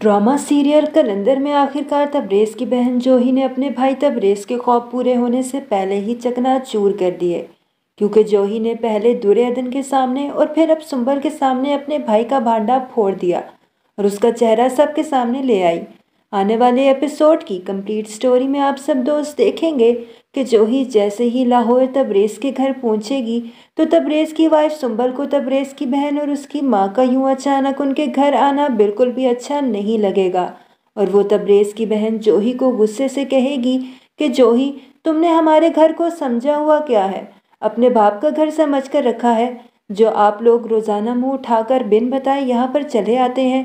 drama serial कलंदर में आखिरकार तबरेज़ की बहन जोही ने अपने भाई तबरेज़ के खौफ पूरे होने से पहले ही चकनाचूर कर दिए क्योंकि जोही ने पहले दुर्योधन के सामने और फिर अब सुंबल के सामने अपने भाई का भांडा फोड़ दिया और उसका चेहरा सबके सामने ले आई आने वाले एपिसोड की कंप्लीट स्टोरी में आप सब दोस्त देखेंगे कि जोही जैसे ही लाहौर तबरेज़ के घर पहुंचेगी तो तबरेज़ की वाइफ सुंबल को तबरेज़ की बहन और उसकी माँ का यूं अचानक उनके घर आना बिल्कुल भी अच्छा नहीं लगेगा और वो तबरेज़ की बहन जोही को गुस्से से कहेगी कि जोही तुमने हमारे घर को समझा हुआ क्या है अपने बाप का घर समझ कर रखा है जो आप लोग रोज़ाना मुँह उठाकर बिन बताए यहाँ पर चले आते हैं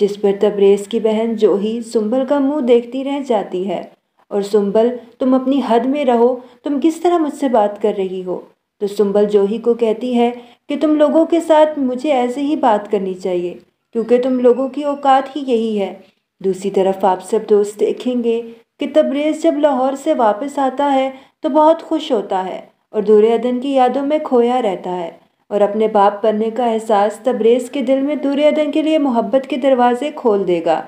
जिस पर तबरेज़ की बहन जोही सुंबल का मुँह देखती रह जाती है और सुंबल तुम अपनी हद में रहो तुम किस तरह मुझसे बात कर रही हो तो सुंबल जोही को कहती है कि तुम लोगों के साथ मुझे ऐसे ही बात करनी चाहिए क्योंकि तुम लोगों की औकात ही यही है दूसरी तरफ आप सब दोस्त देखेंगे कि तब्रेज जब लाहौर से वापस आता है तो बहुत खुश होता है और दूरे अदन की यादों में खोया रहता है और अपने बाप बनने का एहसास तब्रेज़ के दिल में दूरे अदन के लिए मोहब्बत के दरवाज़े खोल देगा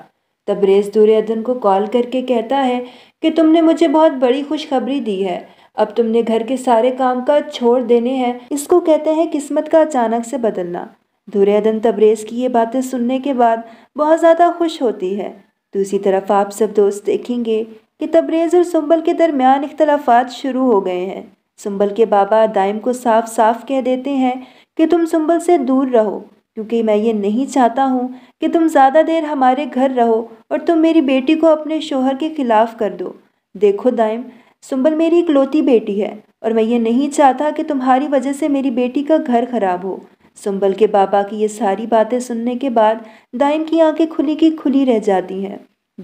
तब्रेज दुर्योधन को कॉल करके कहता है कि तुमने मुझे बहुत बड़ी खुशखबरी दी है अब तुमने घर के सारे काम का छोड़ देने हैं इसको कहते हैं किस्मत का अचानक से बदलना दुर्योधन तब्रेज की ये बातें सुनने के बाद बहुत ज़्यादा खुश होती है दूसरी तरफ आप सब दोस्त देखेंगे कि तब्रेज़ और सुंबल के दरमियान इख्तलाफात शुरू हो गए हैं सुंबल के बाबा दाइम को साफ साफ कह देते हैं कि तुम सुंबल से दूर रहो क्योंकि मैं ये नहीं चाहता हूँ कि तुम ज़्यादा देर हमारे घर रहो और तुम मेरी बेटी को अपने शोहर के खिलाफ कर दो देखो दाइम सुंबल मेरी इकलौती बेटी है और मैं ये नहीं चाहता कि तुम्हारी वजह से मेरी बेटी का घर खराब हो सुंबल के बाबा की ये सारी बातें सुनने के बाद दाइम की आंखें खुली की खुली रह जाती हैं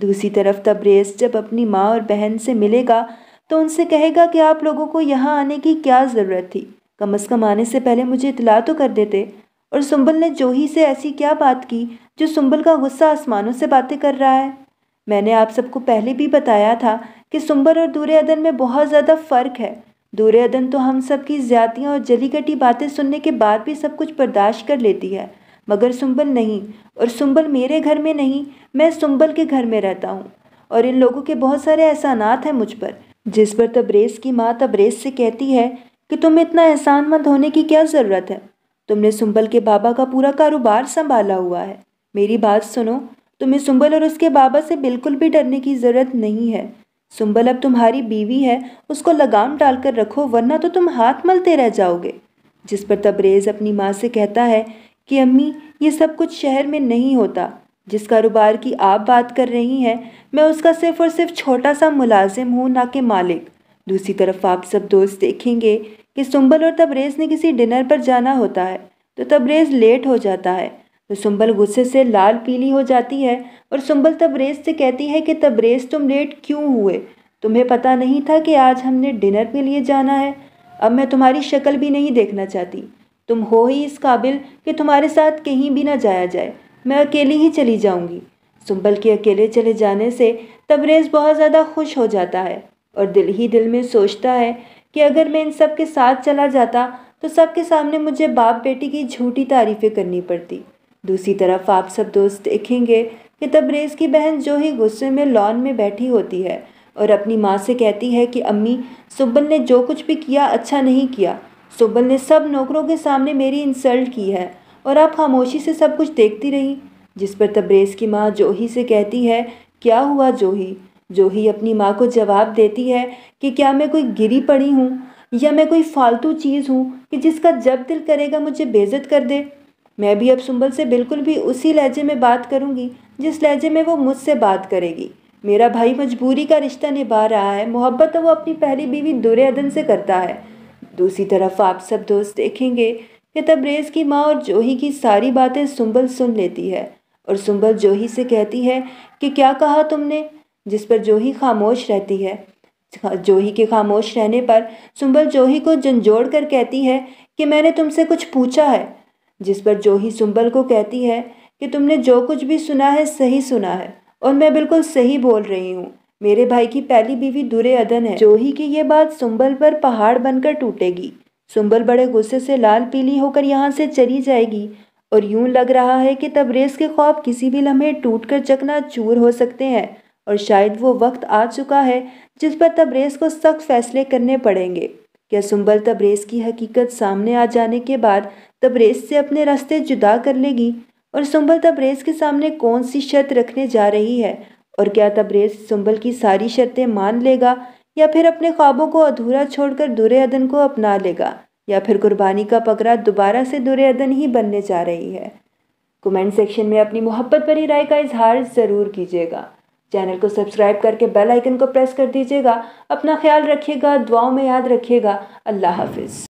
दूसरी तरफ तब्रेस जब अपनी माँ और बहन से मिलेगा तो उनसे कहेगा कि आप लोगों को यहाँ आने की क्या ज़रूरत थी कम अज़ कम आने से पहले मुझे इतला तो कर देते और सुंबल ने जोही से ऐसी क्या बात की जो सुंबल का गुस्सा आसमानों से बातें कर रहा है मैंने आप सबको पहले भी बताया था कि सुंबल और दूर अदन में बहुत ज़्यादा फ़र्क है दूर अदन तो हम सब की ज्यादियाँ और जली कटी बातें सुनने के बाद भी सब कुछ बर्दाश्त कर लेती है मगर सुंबल नहीं और सुंबल मेरे घर में नहीं मैं सुंबल के घर में रहता हूँ और इन लोगों के बहुत सारे एहसानात हैं मुझ पर जिस पर तब्रेज़ की माँ तब्रेज़ से कहती है कि तुम इतना एहसान मंद होने की क्या ज़रूरत है तुमने सुंबल के बाबा का पूरा कारोबार संभाला हुआ है मेरी बात सुनो तुम्हें सुंबल और उसके बाबा से बिल्कुल भी डरने की ज़रूरत नहीं है सुंबल अब तुम्हारी बीवी है उसको लगाम डालकर रखो वरना तो तुम हाथ मलते रह जाओगे जिस पर तबरेज़ अपनी माँ से कहता है कि अम्मी ये सब कुछ शहर में नहीं होता जिस कारोबार की आप बात कर रही हैं मैं उसका सिर्फ और सिर्फ छोटा सा मुलाजिम हूँ ना कि मालिक दूसरी तरफ आप सब दोस्त देखेंगे कि सुंबल और तबरेज ने किसी डिनर पर जाना होता है तो तबरेज लेट हो जाता है तो सुंबल गुस्से से लाल पीली हो जाती है और सुंबल तबरेज से कहती है कि तबरेज तुम लेट क्यों हुए तुम्हें पता नहीं था कि आज हमने डिनर के लिए जाना है अब मैं तुम्हारी शक्ल भी नहीं देखना चाहती तुम हो ही इस काबिल कि तुम्हारे साथ कहीं भी ना जाया जाए मैं अकेली ही चली जाऊंगी सुंबल के अकेले चले जाने से तबरेज़ बहुत ज़्यादा खुश हो जाता है और दिल ही दिल में सोचता है कि अगर मैं इन सब के साथ चला जाता तो सबके सामने मुझे बाप बेटी की झूठी तारीफ़ें करनी पड़ती दूसरी तरफ आप सब दोस्त देखेंगे कि तबरेज़ की बहन जो ही गुस्से में लॉन में बैठी होती है और अपनी माँ से कहती है कि अम्मी सुब्बल ने जो कुछ भी किया अच्छा नहीं किया सुब्बल ने सब नौकरों के सामने मेरी इंसल्ट की है और आप खामोशी से सब कुछ देखती रही जिस पर तबरेज़ की माँ जोही से कहती है क्या हुआ जोही जो ही अपनी माँ को जवाब देती है कि क्या मैं कोई गिरी पड़ी हूँ या मैं कोई फालतू चीज़ हूँ कि जिसका जब दिल करेगा मुझे बेजत कर दे मैं भी अब सुंबल से बिल्कुल भी उसी लहजे में बात करूँगी जिस लहजे में वो मुझसे बात करेगी मेरा भाई मजबूरी का रिश्ता निभा रहा है मोहब्बत तो वो अपनी पहली बीवी दुरे अदन से करता है दूसरी तरफ आप सब दोस्त देखेंगे कि तबरेज़ की माँ और जोही की सारी बातें सुंबल सुन लेती है और सुंबल जोही से कहती है कि क्या कहा तुमने जिस पर जोही खामोश रहती है जोही के खामोश रहने पर सुंबल जोही को झंझोड़ कर कहती है कि मैंने तुमसे कुछ पूछा है जिस पर जोही सुंबल को कहती है कि तुमने जो कुछ भी सुना है सही सुना है और मैं बिल्कुल सही बोल रही हूँ मेरे भाई की पहली बीवी दुरे अदन है जोही की ये बात सुंबल पर पहाड़ बनकर टूटेगी सुंबल बड़े गुस्से से लाल पीली होकर यहाँ से चली जाएगी और यूं लग रहा है कि तबरेज के ख्वाब किसी भी लम्हे टूट कर चकना चूर हो सकते हैं और शायद वो वक्त आ चुका है जिस पर तब्रेज को सख्त फैसले करने पड़ेंगे क्या सुंबल तब्रेज की हकीकत सामने आ जाने के बाद तब्रेज से अपने रास्ते जुदा कर लेगी और सुंबल तब्रेज़ के सामने कौन सी शर्त रखने जा रही है और क्या तब्रेज़ सुंबल की सारी शर्तें मान लेगा या फिर अपने ख्वाबों को अधूरा छोड़कर दुरे अदन को अपना लेगा या फिर कुर्बानी का पकड़ा दोबारा से दुरे अदन ही बनने जा रही है कमेंट सेक्शन में अपनी मोहब्बत भरी राय का इजहार ज़रूर कीजिएगा चैनल को सब्सक्राइब करके बेल आइकन को प्रेस कर दीजिएगा अपना ख्याल रखिएगा दुआओं में याद रखिएगा अल्लाह हाफिज़